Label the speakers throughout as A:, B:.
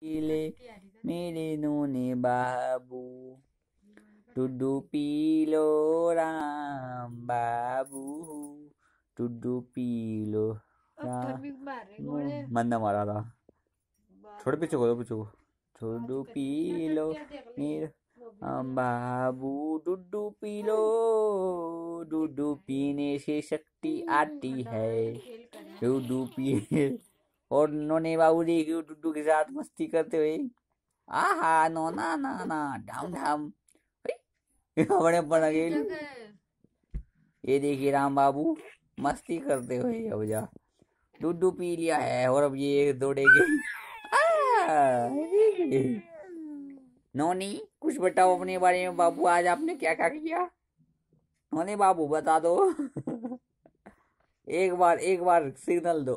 A: पीले मेरे नोने बाबू टुडू पीलो राम बाबू टुडू पीलो ना मारा था थोड़े पीछे को पीछे को पी पीलो मेरा बाबू डुडू पीलो डुडू पीने से शक्ति आती हम्म। है हम्म। डुडू पी और नोने बाबूजी की डुड्डू के साथ मस्ती करते हुए आहा नो ना ना ना ढाम ढाम अपने पड़ गए ये देखिए राम बाबू मस्ती करते हुए अब जा डुड्डू पी लिया है और अब ये दौड़ेगी नोनी कुछ बताओ अपने बारे में बाबू आज आपने क्या क्या किया नोनी बाबू बता दो एक बार एक बार सिग्नल दो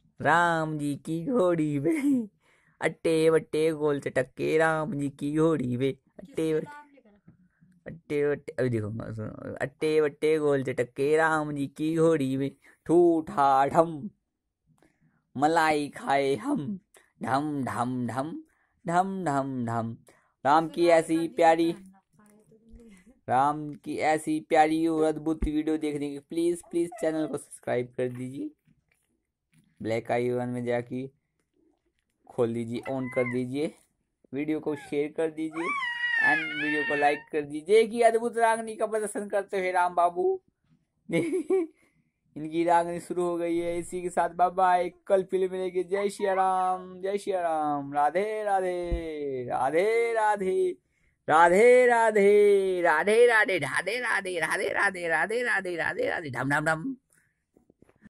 A: राम जी की घोड़ी वे अट्टे बट्टे गोल चटके राम जी की घोड़ी वे अट्टे अट्टे बट्टे अभी देखो अट्टे बट्टे गोल चटके राम जी की घोड़ी वे ठूठा ढम मलाई खाए हम ढम ढम ढम ढम ढम ढम राम की ऐसी प्यारी तो राम की ऐसी प्यारी और अद्भुत वीडियो देखने के प्लीज़ प्लीज़ चैनल को सब्सक्राइब कर दीजिए ब्लैक आई वन में जाके खोल दीजिए ऑन कर दीजिए वीडियो को शेयर कर दीजिए एंड वीडियो को लाइक कर दीजिए कि अद्भुत रागनी का प्रदर्शन करते हुए राम बाबू इनकी रागनी शुरू हो गई है इसी के साथ बाबा एक कल फिल्म मिलेगी जय श्री राम जय श्री राम राधे राधे राधे राधे राधे राधे राधे राधे राधे राधे राधे राधे राधे राधे राधे राधे राधे राधे ढम